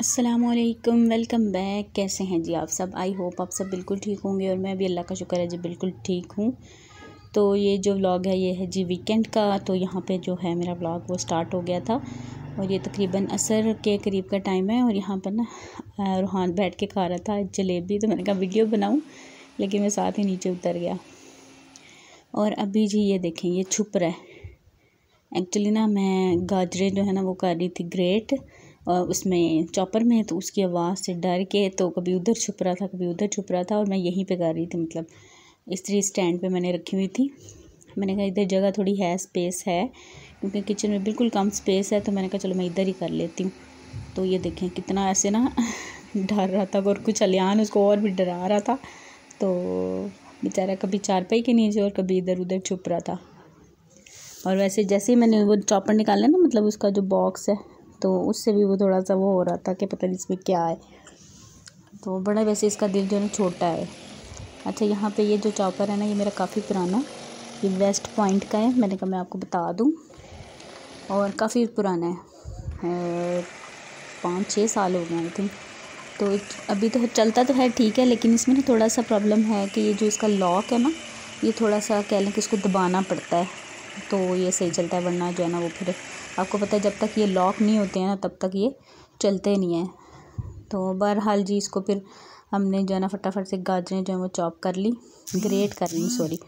असलकम welcome back कैसे हैं जी आप सब आई होप आप सब बिल्कुल ठीक होंगे और मैं भी अल्लाह का शुक्र है जी बिल्कुल ठीक हूँ तो ये जो व्लॉग है ये है जी वीकेंड का तो यहाँ पे जो है मेरा व्लॉग वो स्टार्ट हो गया था और ये तकरीबन असर के करीब का टाइम है और यहाँ पर ना रूहान बैठ के खा रहा था जलेबी तो मैंने कहा वीडियो बनाऊँ लेकिन मैं साथ ही नीचे उतर गया और अभी जी ये देखें ये छुप रहा है एक्चुअली ना मैं गाजरे जो है ना वो कर रही थी ग्रेट उसमें चॉपर में तो उसकी आवाज़ से डर के तो कभी उधर छुप रहा था कभी उधर छुप रहा था और मैं यहीं पे कर रही थी मतलब इस्त्री स्टैंड पे मैंने रखी हुई थी मैंने कहा इधर जगह थोड़ी है स्पेस है क्योंकि किचन में बिल्कुल कम स्पेस है तो मैंने कहा चलो मैं इधर ही कर लेती हूँ तो ये देखें कितना ऐसे ना डर रहा था और कुछ अलियान उसको और भी डरा रहा था तो बेचारा कभी चारपाई के नीचे और कभी इधर उधर छुप रहा था और वैसे जैसे ही मैंने वो चॉपर निकाला ना मतलब उसका जो बॉक्स है तो उससे भी वो थोड़ा सा वो हो रहा था कि पता नहीं इसमें क्या है तो बड़ा वैसे इसका दिल जो है ना छोटा है अच्छा यहाँ पे ये जो चॉपर है ना ये मेरा काफ़ी पुराना ये वेस्ट पॉइंट का है मैंने कहा मैं आपको बता दूँ और काफ़ी पुराना है पाँच छः साल हो गए आई थिंक तो अभी तो चलता तो है ठीक है लेकिन इसमें ना थोड़ा सा प्रॉब्लम है कि ये जो इसका लॉक है ना ये थोड़ा सा कह लें कि इसको दबाना पड़ता है तो ये सही चलता है वरना जो है ना वो फिर आपको पता है जब तक ये लॉक नहीं होते हैं ना तब तक ये चलते नहीं हैं तो बहरहाल जी इसको फिर हमने जो है ना फटाफट से गाजरें जो है वो चॉप कर ली ग्रेट कर ली सॉरी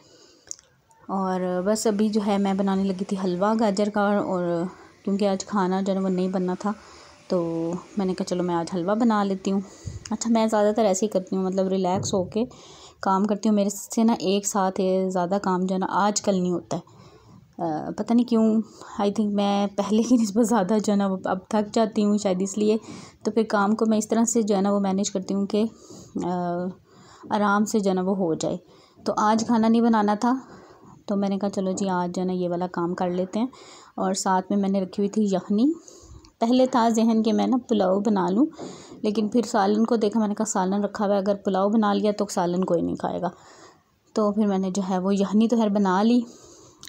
और बस अभी जो है मैं बनाने लगी थी हलवा गाजर का और क्योंकि आज खाना जो है वो नहीं बनना था तो मैंने कहा चलो मैं आज हलवा बना लेती हूँ अच्छा मैं ज़्यादातर ऐसे ही करती हूँ मतलब रिलैक्स होके काम करती हूँ मेरे से ना एक साथ ज़्यादा काम जो है ना कल नहीं होता है पता नहीं क्यों आई थिंक मैं पहले की नस्बत ज़्यादा जो है ना वो अब थक जाती हूँ शायद इसलिए तो फिर काम को मैं इस तरह से जो है ना वो मैनेज करती हूँ कि आराम से जो है ना वो हो जाए तो आज खाना नहीं बनाना था तो मैंने कहा चलो जी आज जो है ना ये वाला काम कर लेते हैं और साथ में मैंने रखी हुई थी यखनी पहले था जहन के मैं ना पुलाव बना लूँ लेकिन फिर सालन को देखा मैंने कहा सालन रखा हुआ है अगर पुलाव बना लिया तो सालन कोई नहीं खाएगा तो फिर मैंने जो है वो यखनी तो खैर बना ली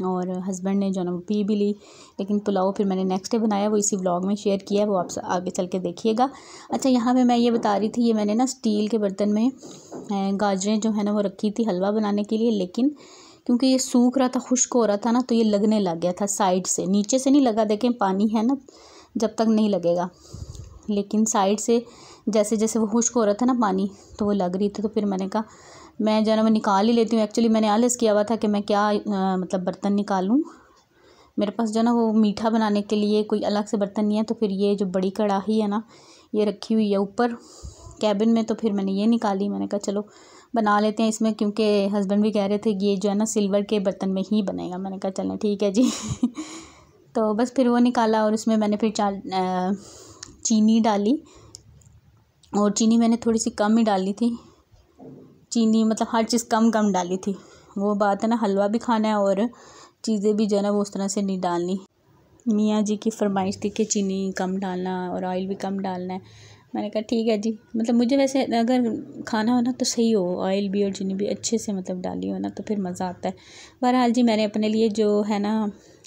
और हस्बैंड ने जो है ना वो पी भी ली लेकिन पुलाव फिर मैंने नेक्स्ट डे बनाया वो इसी व्लॉग में शेयर किया वो आप आगे चल के देखिएगा अच्छा यहाँ पे मैं ये बता रही थी ये मैंने ना स्टील के बर्तन में गाजरें जो है ना वो रखी थी हलवा बनाने के लिए लेकिन क्योंकि ये सूख रहा था खुश्क हो रहा था ना तो ये लगने लग गया था साइड से नीचे से नहीं लगा देखें पानी है ना जब तक नहीं लगेगा लेकिन साइड से जैसे जैसे वो खुश्क हो रहा था ना पानी तो वो लग रही थी तो फिर मैंने कहा मैं जो है ना मैं निकाल ही लेती हूँ एक्चुअली मैंने आलस किया हुआ था कि मैं क्या आ, मतलब बर्तन निकालूँ मेरे पास जो है ना वो मीठा बनाने के लिए कोई अलग से बर्तन नहीं है तो फिर ये जो बड़ी कढ़ाही है ना ये रखी हुई है ऊपर कैबिन में तो फिर मैंने ये निकाली मैंने कहा चलो बना लेते हैं इसमें क्योंकि हस्बैंड भी कह रहे थे कि ये जो है ना सिल्वर के बर्तन में ही बनेगा मैंने कहा चलें ठीक है जी तो बस फिर वो निकाला और उसमें मैंने फिर चार चीनी डाली और चीनी मैंने थोड़ी सी कम ही डाली थी चीनी मतलब हर चीज़ कम कम डाली थी वो बात है ना हलवा भी खाना है और चीज़ें भी जो है ना वो उस तरह से नहीं डालनी मियाँ जी की फरमाइश थी कि चीनी कम डालना और ऑयल भी कम डालना है मैंने कहा ठीक है जी मतलब मुझे वैसे अगर खाना हो ना तो सही हो ऑयल भी और चीनी भी अच्छे से मतलब डाली हो ना तो फिर मज़ा आता है बहरहाल जी मैंने अपने लिए जो है ना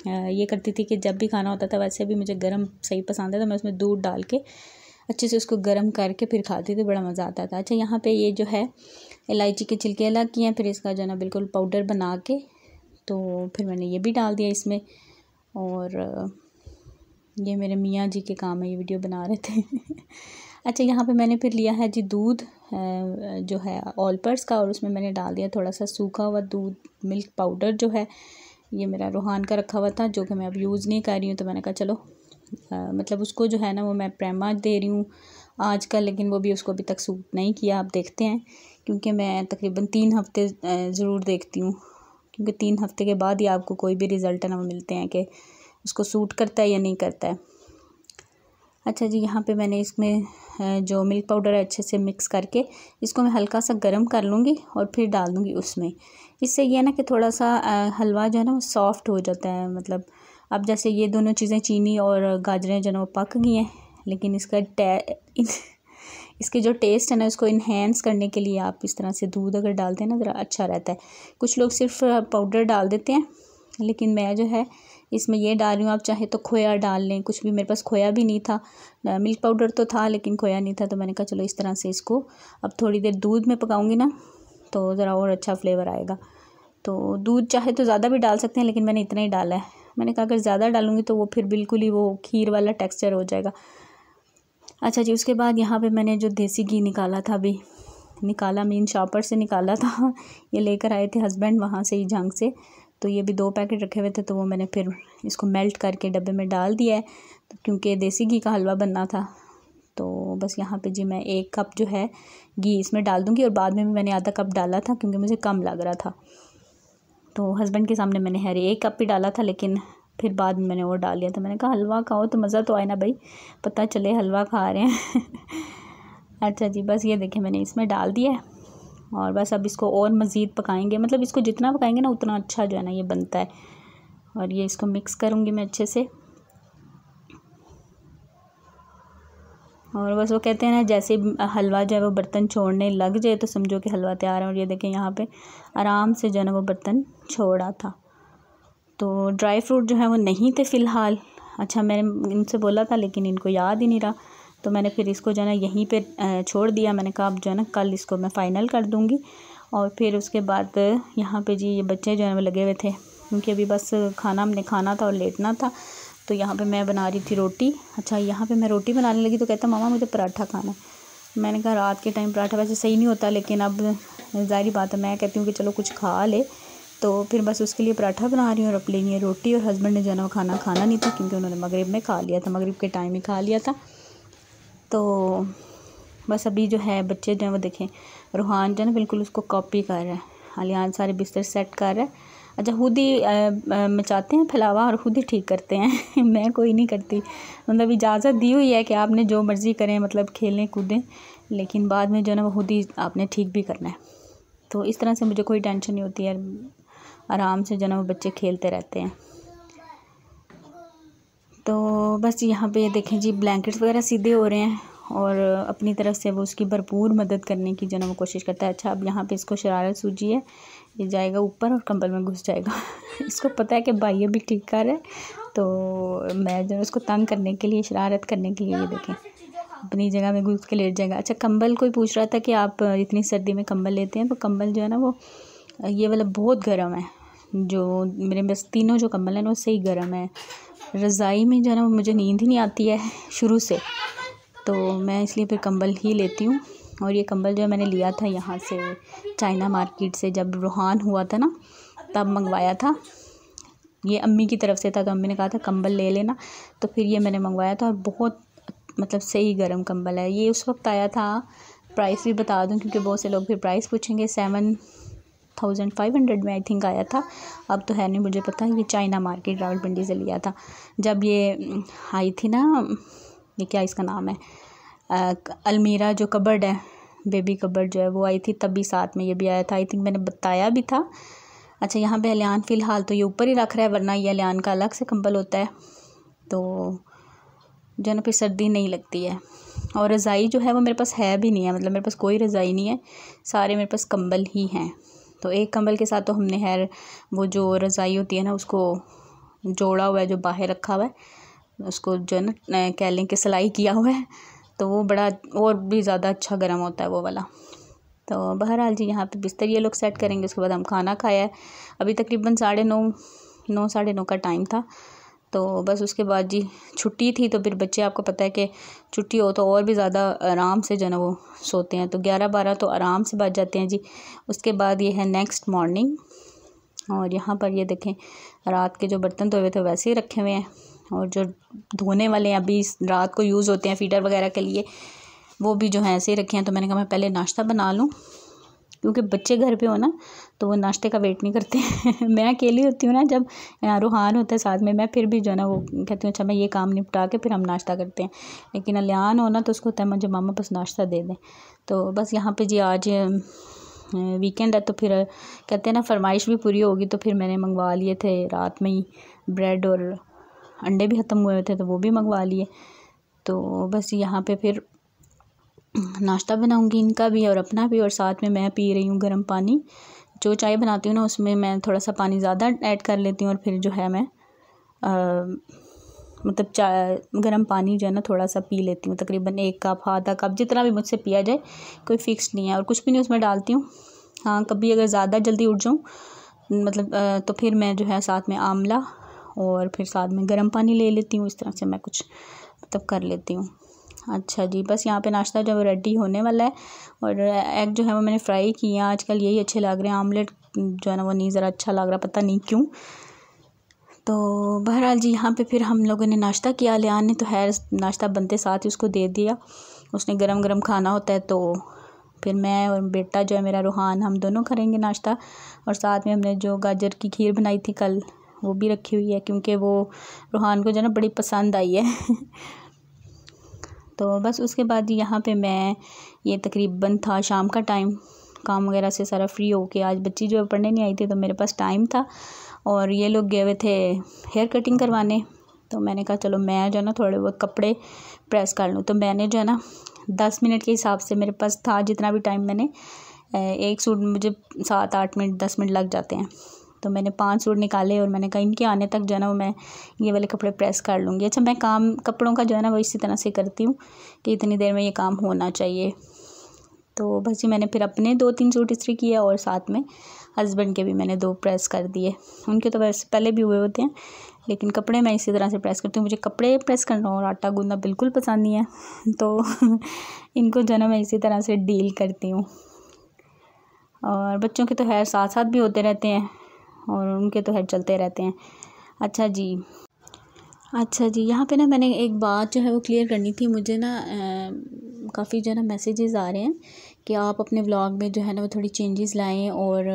ये करती थी कि जब भी खाना होता था वैसे भी मुझे गर्म सही पसंद है तो मैं उसमें दूध डाल के अच्छे से उसको गर्म करके फिर खाती थी बड़ा मज़ा आता था अच्छा यहाँ पर ये जो है इलायची के छिलके अलग किए हैं फिर इसका जो है ना बिल्कुल पाउडर बना के तो फिर मैंने ये भी डाल दिया इसमें और ये मेरे मियाँ जी के काम है ये वीडियो बना रहे थे अच्छा यहाँ पे मैंने फिर लिया है जी दूध जो है ऑलपर्स का और उसमें मैंने डाल दिया थोड़ा सा सूखा हुआ दूध मिल्क पाउडर जो है ये मेरा रूहान का रखा हुआ था जो कि मैं अब यूज़ नहीं कर रही हूँ तो मैंने कहा चलो आ, मतलब उसको जो है ना वो मैं प्रेमा दे रही हूँ आज का लेकिन वो भी उसको अभी तक सूट नहीं किया आप देखते हैं क्योंकि मैं तकरीबन तीन हफ़्ते ज़रूर देखती हूँ क्योंकि तीन हफ़्ते के बाद ही आपको कोई भी रिज़ल्ट ना मिलते हैं कि उसको सूट करता है या नहीं करता है अच्छा जी यहाँ पे मैंने इसमें जो मिल्क पाउडर है अच्छे से मिक्स करके इसको मैं हल्का सा गर्म कर लूँगी और फिर डाल दूँगी उसमें इससे यह ना कि थोड़ा सा हलवा जो है ना वो सॉफ्ट हो जाता है मतलब अब जैसे ये दोनों चीज़ें चीनी और गाजरें जो है वो पक गई हैं लेकिन इसका टै इसके जो टेस्ट है ना इसको इन्हेंस करने के लिए आप इस तरह से दूध अगर डाल दें ना ज़रा अच्छा रहता है कुछ लोग सिर्फ पाउडर डाल देते हैं लेकिन मैं जो है इसमें यह डाल रही हूँ आप चाहे तो खोया डाल लें कुछ भी मेरे पास खोया भी नहीं था मिल्क पाउडर तो था लेकिन खोया नहीं था तो मैंने कहा चलो इस तरह से इसको अब थोड़ी देर दूध में पकाऊंगी ना तो ज़रा और अच्छा फ्लेवर आएगा तो दूध चाहे तो ज़्यादा भी डाल सकते हैं लेकिन मैंने इतना ही डाला है मैंने कहा अगर ज़्यादा डालूंगी तो वो फिर बिल्कुल ही वो खीर वाला टेक्स्चर हो जाएगा अच्छा जी उसके बाद यहाँ पे मैंने जो देसी घी निकाला था अभी निकाला मीन शॉपर से निकाला था ये लेकर आए थे हस्बैंड वहाँ से ही जंग से तो ये भी दो पैकेट रखे हुए थे तो वो मैंने फिर इसको मेल्ट करके डब्बे में डाल दिया है तो क्योंकि देसी घी का हलवा बनना था तो बस यहाँ पे जी मैं एक कप जो है घी इसमें डाल दूँगी और बाद में भी मैंने आधा कप डाला था क्योंकि मुझे कम लग रहा था तो हस्बैंड के सामने मैंने हर एक कप भी डाला था लेकिन फिर बाद में मैंने और डाल लिया था मैंने कहा हलवा खाओ तो मज़ा तो आए ना भाई पता चले हलवा खा रहे हैं अच्छा जी बस ये देखें मैंने इसमें डाल दिया है और बस अब इसको और मज़ीद पकाएंगे मतलब इसको जितना पकाएंगे ना उतना अच्छा जो है ना ये बनता है और ये इसको मिक्स करूँगी मैं अच्छे से और बस वो कहते हैं ना जैसे हलवा जो है वो बर्तन छोड़ने लग जाए तो समझो कि हलवा तैयार है और ये देखें यहाँ पे आराम से जो है ना वो बर्तन छोड़ा था तो ड्राई फ्रूट जो है वो नहीं थे फ़िलहाल अच्छा मैंने इनसे बोला था लेकिन इनको याद ही नहीं रहा तो मैंने फिर इसको जो है ना यहीं पे छोड़ दिया मैंने कहा अब जो है ना कल इसको मैं फ़ाइनल कर दूँगी और फिर उसके बाद यहाँ पे जी ये बच्चे जो है वो लगे हुए थे क्योंकि अभी बस खाना हमने खाना था और लेटना था तो यहाँ पर मैं बना रही थी रोटी अच्छा यहाँ पर मैं रोटी बनाने लगी तो कहता मामा मुझे पराठा खाना है मैंने कहा रात के टाइम पराठा वैसे सही नहीं होता लेकिन अब जाहिर बात है मैं कहती हूँ कि चलो कुछ खा ले तो फिर बस उसके लिए पराठा बना रही हूँ और अपने लिए रोटी और हस्बैंड ने जो है ना खाना खाना नहीं था क्योंकि उन्होंने मगरब में खा लिया था मगरब के टाइम ही खा लिया था तो बस अभी जो है बच्चे जो हैं वो देखें रूहान जो है ना बिल्कुल उसको कॉपी कर रहा है अलियान सारे बिस्तर सेट कर रहा है अच्छा खुद ही मचाते हैं फैलावा और खुद ही ठीक करते हैं मैं कोई नहीं करती मतलब इजाज़त दी हुई है कि आपने जो मर्ज़ी करें मतलब खेलें कूदें लेकिन बाद में जो है ना वो खुद ही आपने ठीक भी करना है तो इस तरह से मुझे कोई टेंशन नहीं होती है आराम से जो है वो बच्चे खेलते रहते हैं तो बस यहाँ पे देखें जी ब्लैंकेट्स वगैरह सीधे हो रहे हैं और अपनी तरफ से वो उसकी भरपूर मदद करने की जो वो कोशिश करता है अच्छा अब यहाँ पे इसको शरारत सूझी है ये जाएगा ऊपर और कंबल में घुस जाएगा इसको पता है कि भाई अभी ठीक कर है तो मैं जो उसको तंग करने के लिए शरारत करने के लिए ये देखें अपनी जगह में घुस के लेट जाएगा अच्छा कंबल कोई पूछ रहा था कि आप इतनी सर्दी में कंबल लेते हैं तो कंबल जो है ना वो ये वाला बहुत गर्म है जो मेरे बस तीनों जो कम्बल हैं वो सही गर्म है रज़ाई में जो है ना मुझे नींद ही नहीं आती है शुरू से तो मैं इसलिए फिर कंबल ही लेती हूँ और ये कंबल जो मैंने लिया था यहाँ से चाइना मार्केट से जब रूहान हुआ था ना तब मंगवाया था ये अम्मी की तरफ से था तो अम्मी ने कहा था कंबल ले लेना तो फिर ये मैंने मंगवाया था और बहुत मतलब सही गर्म कंबल है ये उस वक्त आया था प्राइस भी बता दूँ क्योंकि बहुत से लोग फिर प्राइस पूछेंगे सेवन थाउजेंड फाइव हंड्रेड में आई थिंक आया था अब तो है नहीं मुझे पता ये चाइना मार्केट रावल पिंडी से लिया था जब ये हम्म, आई थी ना ये क्या इसका नाम है आ, अलमीरा जो कबर्ड है बेबी कबर्ड जो है वो आई थी तब भी साथ में ये भी आया था आई थिंक मैंने बताया भी था अच्छा यहाँ पे अलियान फ़िलहाल तो ये ऊपर ही रख रहा है वरना ये अलियान का अलग से कंबल होता है तो जो है ना फिर सर्दी नहीं लगती है और रज़ाई जो है वो मेरे पास है भी नहीं है मतलब मेरे पास कोई रज़ाई नहीं है सारे मेरे पास कंबल ही हैं तो एक कंबल के साथ तो हमने हेयर वो जो रज़ाई होती है ना उसको जोड़ा हुआ है जो बाहर रखा हुआ है उसको जो है ना कह लें कि सिलाई किया हुआ है तो वो बड़ा और भी ज़्यादा अच्छा गर्म होता है वो वाला तो बहरहाल जी यहाँ पे बिस्तर ये लोग सेट करेंगे उसके बाद हम खाना खाया है अभी तकरीबन साढ़े नौ नौ साढ़े नौ का टाइम था तो बस उसके बाद जी छुट्टी थी तो फिर बच्चे आपको पता है कि छुट्टी हो तो और भी ज़्यादा आराम से जो है वो सोते हैं तो ग्यारह बारह तो आराम से बच जाते हैं जी उसके बाद ये है नेक्स्ट मॉर्निंग और यहाँ पर ये देखें रात के जो बर्तन धोए हुए थे वैसे ही रखे हुए हैं और जो धोने वाले हैं अभी रात को यूज़ होते हैं फीडर वगैरह के लिए वो भी जो है ऐसे ही रखे हैं तो मैंने कहा मैं पहले नाश्ता बना लूँ क्योंकि बच्चे घर पे हो ना तो वो नाश्ते का वेट नहीं करते मैं अकेली होती हूँ ना जब रूहान होता है साथ में मैं फिर भी जो है ना वो कहती हूँ अच्छा मैं ये काम निपटा के फिर हम नाश्ता करते हैं लेकिन अलियान होना तो उसको होता है मुझे मामा बस नाश्ता दे दें तो बस यहाँ पर जी आज वीकेंड है तो फिर कहते हैं ना फरमाइश भी पूरी होगी तो फिर मैंने मंगवा लिए थे रात में ही ब्रेड और अंडे भी ख़त्म हुए थे तो वो भी मंगवा लिए तो बस यहाँ पे फिर नाश्ता बनाऊँगी इनका भी और अपना भी और साथ में मैं पी रही हूँ गर्म पानी जो चाय बनाती हूँ ना उसमें मैं थोड़ा सा पानी ज़्यादा ऐड कर लेती हूँ और फिर जो है मैं मतलब चाय गर्म पानी जो है ना थोड़ा सा पी लेती हूँ तकरीबन एक कप आधा कप जितना भी मुझसे पिया जाए कोई फ़िक्स नहीं है और कुछ भी नहीं उसमें डालती हूँ हाँ कभी अगर ज़्यादा जल्दी उठ जाऊँ मतलब तो फिर मैं जो है साथ में आंवला और फिर साथ में गर्म पानी ले लेती हूँ इस तरह से मैं कुछ मतलब कर लेती हूँ अच्छा जी बस यहाँ पे नाश्ता जब रेडी होने वाला है और एग जो है वो मैंने फ्राई किए हैं आजकल यही अच्छे लग रहे हैं आमलेट जो है ना वो नहीं ज़रा अच्छा लग रहा पता नहीं क्यों तो बहरहाल जी यहाँ पे फिर हम लोगों ने नाश्ता किया लियान ने तो है नाश्ता बनते साथ ही उसको दे दिया उसने गर्म गर्म खाना होता है तो फिर मैं और बेटा जो है मेरा रूहान हम दोनों करेंगे नाश्ता और साथ में हमने जो गाजर की खीर बनाई थी कल वो भी रखी हुई है क्योंकि वो रूहान को जो है ना बड़ी पसंद आई है तो बस उसके बाद यहाँ पे मैं ये तकरीबन था शाम का टाइम काम वगैरह से सारा फ्री हो के आज बच्ची जो पढ़ने नहीं आई थी तो मेरे पास टाइम था और ये लोग गए हुए थे हेयर कटिंग करवाने तो मैंने कहा चलो मैं जो है ना थोड़े बहुत कपड़े प्रेस कर लूँ तो मैंने जो है ना दस मिनट के हिसाब से मेरे पास था जितना भी टाइम मैंने एक सूट मुझे सात आठ मिनट दस मिनट लग जाते हैं तो मैंने पांच सूट निकाले और मैंने कहा इनके आने तक जो है ना वो मैं ये वाले कपड़े प्रेस कर लूँगी अच्छा मैं काम कपड़ों का जो है ना वो इसी तरह से करती हूँ कि इतनी देर में ये काम होना चाहिए तो बस ये मैंने फिर अपने दो तीन सूट इसी किए और साथ में हस्बैंड के भी मैंने दो प्रेस कर दिए उनके तो वैसे पहले भी हुए होते हैं लेकिन कपड़े मैं इसी तरह से प्रेस करती हूँ मुझे कपड़े प्रेस करना और आटा गूंदना बिल्कुल पसंद नहीं है तो इनको जो ना मैं इसी तरह से डील करती हूँ और बच्चों के तो हेयर साथ साथ भी होते रहते हैं और उनके तो हेड चलते रहते हैं अच्छा जी अच्छा जी यहाँ पे ना मैंने एक बात जो है वो क्लियर करनी थी मुझे ना काफ़ी जो है ना मैसेजेस आ रहे हैं कि आप अपने व्लॉग में जो है ना वो थोड़ी चेंजेस लाएं और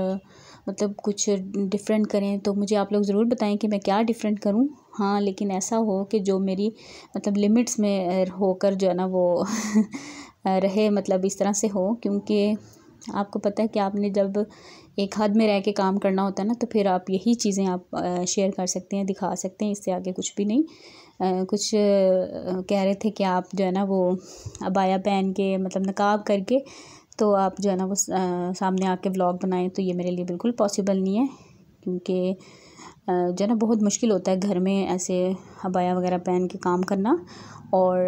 मतलब कुछ डिफरेंट करें तो मुझे आप लोग ज़रूर बताएं कि मैं क्या डिफरेंट करूं हाँ लेकिन ऐसा हो कि जो मेरी मतलब लिमिट्स में होकर जो है ना वो रहे मतलब इस तरह से हो क्योंकि आपको पता है कि आपने जब एक हद में रह के काम करना होता है ना तो फिर आप यही चीज़ें आप शेयर कर सकते हैं दिखा सकते हैं इससे आगे कुछ भी नहीं कुछ कह रहे थे कि आप जो है ना वो अबाया पहन के मतलब नकाब करके तो आप जो है ना वो सामने आके व्लॉग बनाएं तो ये मेरे लिए बिल्कुल पॉसिबल नहीं है क्योंकि जो है ना बहुत मुश्किल होता है घर में ऐसे अबाया वगैरह पहन के काम करना और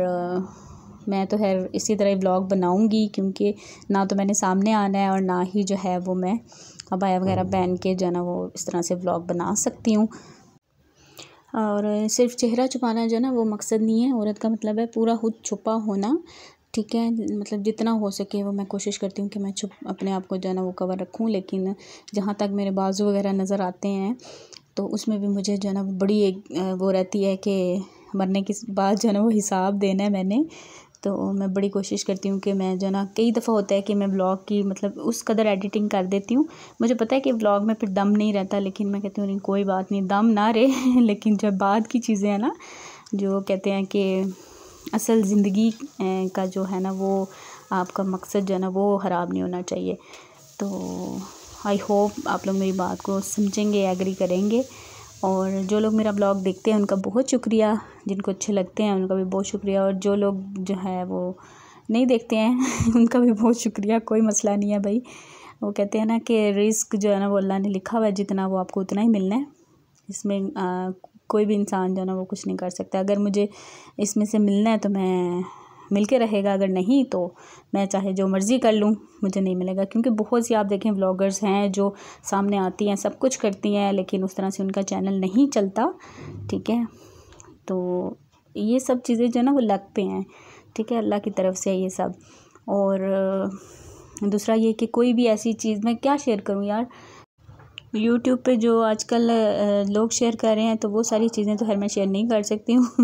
मैं तो खैर इसी तरह ब्लॉग बनाऊंगी क्योंकि ना तो मैंने सामने आना है और ना ही जो है वो मैं अबाया वगैरह हम्म। पहन के जो है ना वो इस तरह से ब्लॉग बना सकती हूँ और सिर्फ चेहरा छुपाना जो है ना वो मकसद नहीं है औरत का मतलब है पूरा खुद छुपा होना ठीक है मतलब जितना हो सके वो मैं कोशिश करती हूँ कि मैं छुप अपने आप को जो है ना वो कवर रखूँ लेकिन जहाँ तक मेरे बाजू वगैरह नज़र आते हैं तो उसमें भी मुझे जो है ना बड़ी एक वो रहती है कि मरने के बाद जो है ना वो हिसाब देना है मैंने तो मैं बड़ी कोशिश करती हूँ कि मैं जो ना कई दफ़ा होता है कि मैं ब्लॉग की मतलब उस कदर एडिटिंग कर देती हूँ मुझे पता है कि ब्लॉग में फिर दम नहीं रहता लेकिन मैं कहती हूँ नहीं कोई बात नहीं दम ना रहे लेकिन जब बाद की चीज़ें हैं ना जो कहते हैं कि असल ज़िंदगी का जो है ना वो आपका मकसद जो है ना वो ख़राब नहीं होना चाहिए तो आई होप आप लोग मेरी बात को समझेंगे एग्री करेंगे और जो लोग मेरा ब्लॉग देखते हैं उनका बहुत शुक्रिया जिनको अच्छे लगते हैं उनका भी बहुत शुक्रिया और जो लोग जो है वो नहीं देखते हैं उनका भी बहुत शुक्रिया कोई मसला नहीं है भाई वो कहते हैं ना कि रिस्क जो है ना वो अल्लाह ने लिखा हुआ है जितना वो आपको उतना ही मिलना है इसमें आ, कोई भी इंसान जो है ना वो कुछ नहीं कर सकता अगर मुझे इसमें से मिलना है तो मैं मिल के रहेगा अगर नहीं तो मैं चाहे जो मर्ज़ी कर लूँ मुझे नहीं मिलेगा क्योंकि बहुत सी आप देखें ब्लॉगर्स हैं जो सामने आती हैं सब कुछ करती हैं लेकिन उस तरह से उनका चैनल नहीं चलता ठीक है तो ये सब चीज़ें जो है ना वो लग पे हैं ठीक है अल्लाह की तरफ से ये सब और दूसरा ये कि कोई भी ऐसी चीज़ मैं क्या शेयर करूँ यार यूट्यूब पे जो आजकल लोग शेयर कर रहे हैं तो वो सारी चीज़ें तो हर मैं शेयर नहीं कर सकती हूँ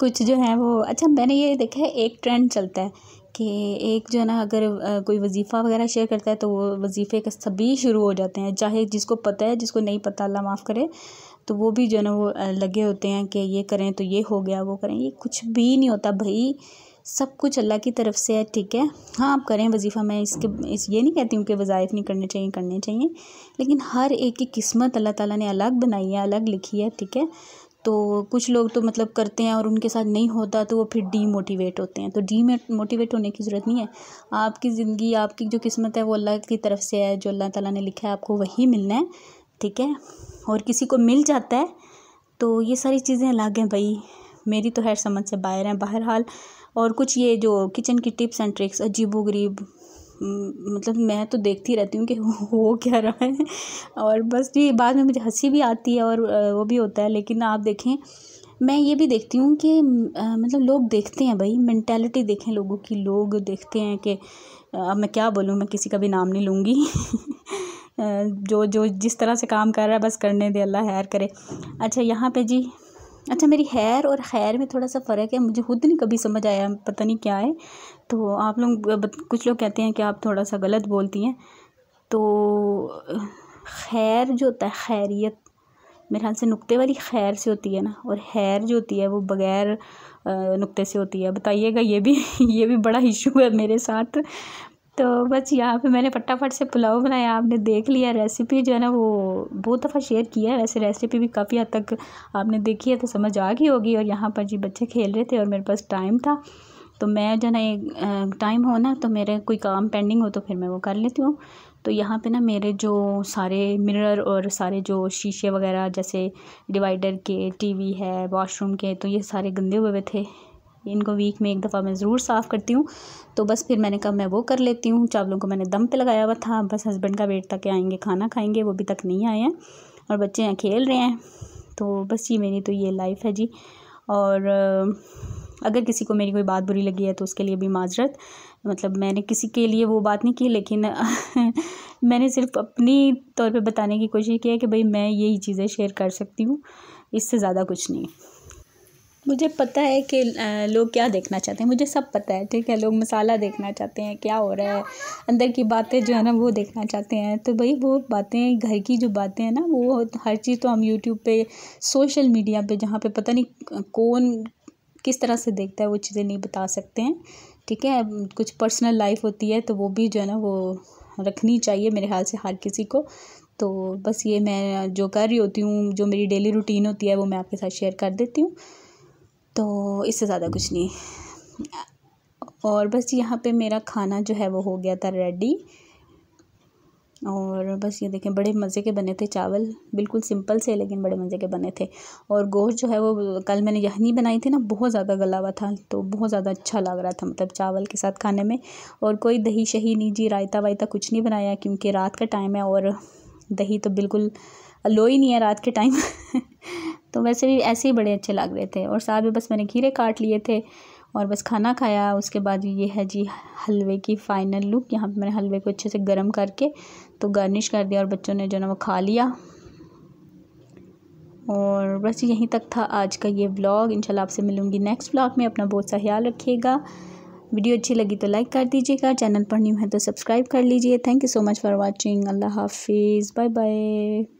कुछ जो है वो अच्छा मैंने ये देखा है एक ट्रेंड चलता है कि एक जो है ना अगर कोई वजीफ़ा वगैरह शेयर करता है तो वो वजीफ़े के सभी शुरू हो जाते हैं चाहे जिसको पता है जिसको नहीं पता अल्लाह माफ़ करे तो वो भी जो है ना वो लगे होते हैं कि ये करें तो ये हो गया वो करें ये कुछ भी नहीं होता भाई सब कुछ अल्लाह की तरफ से है ठीक है हाँ आप करें वजीफ़ा मैं इसके इस ये नहीं कहती हूँ कि वज़ाइफ नहीं करने चाहिए करने चाहिए लेकिन हर एक की किस्मत अल्लाह ताला ने अलग बनाई है अलग लिखी है ठीक है तो कुछ लोग तो मतलब करते हैं और उनके साथ नहीं होता तो वो फिर डीमोटिवेट होते हैं तो डी मोटिवेट होने की ज़रूरत नहीं है आपकी ज़िंदगी आपकी जो किस्मत है वो अल्लाह की तरफ से है जो अल्लाह ताला ने लिखा है आपको वही मिलना है ठीक है और किसी को मिल जाता है तो ये सारी चीज़ें अलग हैं भाई मेरी तो हर समझ से बाहर हैं बहरहाल और कुछ ये जो किचन की टिप्स एंड ट्रिक्स अजीबो गरीब मतलब मैं तो देखती रहती हूँ कि हो क्या रहा है और बस भी बाद में मुझे हंसी भी आती है और वो भी होता है लेकिन आप देखें मैं ये भी देखती हूँ कि मतलब लोग देखते हैं भाई मैंटेलिटी देखें लोगों की लोग देखते हैं कि अब मैं क्या बोलूँ मैं किसी का भी नाम नहीं लूँगी जो जो जिस तरह से काम कर रहा है बस करने दे अल्लाह हैर करे अच्छा यहाँ पे जी अच्छा मेरी हैर और खैर में थोड़ा सा फ़र्क है मुझे खुद नहीं कभी समझ आया पता नहीं क्या है तो आप लोग कुछ लोग कहते हैं कि आप थोड़ा सा गलत बोलती हैं तो खैर जो होता है खैरियत मेरे ख्याल से नुक्ते वाली खैर से होती है ना और हैर जो होती है वो बग़ैर नुक्ते से होती है बताइएगा ये भी ये भी बड़ा इशू है मेरे साथ तो बस यहाँ पे मैंने फटाफट से पुलाव बनाया आपने देख लिया रेसिपी जो है ना वो बहुत दफ़ा शेयर किया है वैसे रेसिपी भी काफ़ी हद तक आपने देखी है तो समझ आ गई होगी और यहाँ पर जी बच्चे खेल रहे थे और मेरे पास टाइम था तो मैं जो ना एक टाइम हो ना तो मेरे कोई काम पेंडिंग हो तो फिर मैं वो कर लेती हूँ तो यहाँ पे ना मेरे जो सारे मिरर और सारे जो शीशे वगैरह जैसे डिवाइडर के टीवी है वॉशरूम के तो ये सारे गंदे हुए थे इनको वीक में एक दफ़ा मैं ज़रूर साफ़ करती हूँ तो बस फिर मैंने कहा मैं वो कर लेती हूँ चावलों को मैंने दम पे लगाया हुआ था बस हस्बैंड का वेट था कि आएंगे खाना खाएंगे वो अभी तक नहीं आए हैं और बच्चे यहाँ खेल रहे हैं तो बस ये मेरी तो ये लाइफ है जी और अगर किसी को मेरी कोई बात बुरी लगी है तो उसके लिए भी माजरत मतलब मैंने किसी के लिए वो बात नहीं की लेकिन मैंने सिर्फ अपनी तौर पे बताने की कोशिश की है कि भाई मैं यही चीज़ें शेयर कर सकती हूँ इससे ज़्यादा कुछ नहीं मुझे पता है कि लोग क्या देखना चाहते हैं मुझे सब पता है ठीक है लोग मसाला देखना चाहते हैं क्या हो रहा है अंदर की बातें जो है ना वो देखना चाहते हैं तो भाई वो बातें घर की जो बातें हैं ना वो हर चीज़ तो हम यूट्यूब पे सोशल मीडिया पे जहाँ पे पता नहीं कौन किस तरह से देखता है वो चीज़ें नहीं बता सकते हैं ठीक है कुछ पर्सनल लाइफ होती है तो वो भी जो है ना वो रखनी चाहिए मेरे ख्याल से हर किसी को तो बस ये मैं जो कर रही होती हूँ जो मेरी डेली रूटीन होती है वो मैं आपके साथ शेयर कर देती हूँ तो इससे ज़्यादा कुछ नहीं और बस यहाँ पे मेरा खाना जो है वो हो गया था रेडी और बस ये देखें बड़े मज़े के बने थे चावल बिल्कुल सिंपल से लेकिन बड़े मज़े के बने थे और गोश्त जो है वो कल मैंने यखनी बनाई थी ना बहुत ज़्यादा गला हुआ था तो बहुत ज़्यादा अच्छा लग रहा था मतलब चावल के साथ खाने में और कोई दही शही नहीं जी रायता वायता कुछ नहीं बनाया क्योंकि रात का टाइम है और दही तो बिल्कुल लो ही नहीं है रात के टाइम तो वैसे भी ऐसे ही बड़े अच्छे लग रहे थे और साथ में बस मैंने खीरे काट लिए थे और बस खाना खाया उसके बाद ये है जी हलवे की फ़ाइनल लुक यहाँ पे मैंने हलवे को अच्छे से गर्म करके तो गार्निश कर दिया और बच्चों ने जो ना वो खा लिया और बस यहीं तक था आज का ये व्लॉग इंशाल्लाह आपसे मिलूँगी नेक्स्ट व्लॉग में अपना बहुत सा ख्याल रखिएगा वीडियो अच्छी लगी तो लाइक कर दीजिएगा चैनल पर न्यू है तो सब्सक्राइब कर लीजिए thank you so much for watching अल्लाह हाफिज़ बाय बाय